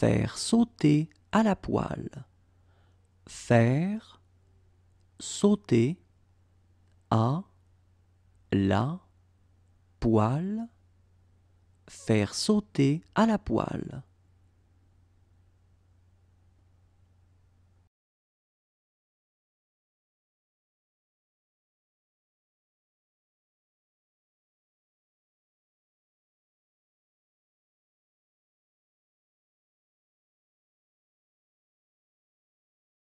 Faire sauter à la poêle. Faire sauter à la poêle. Faire sauter à la poêle.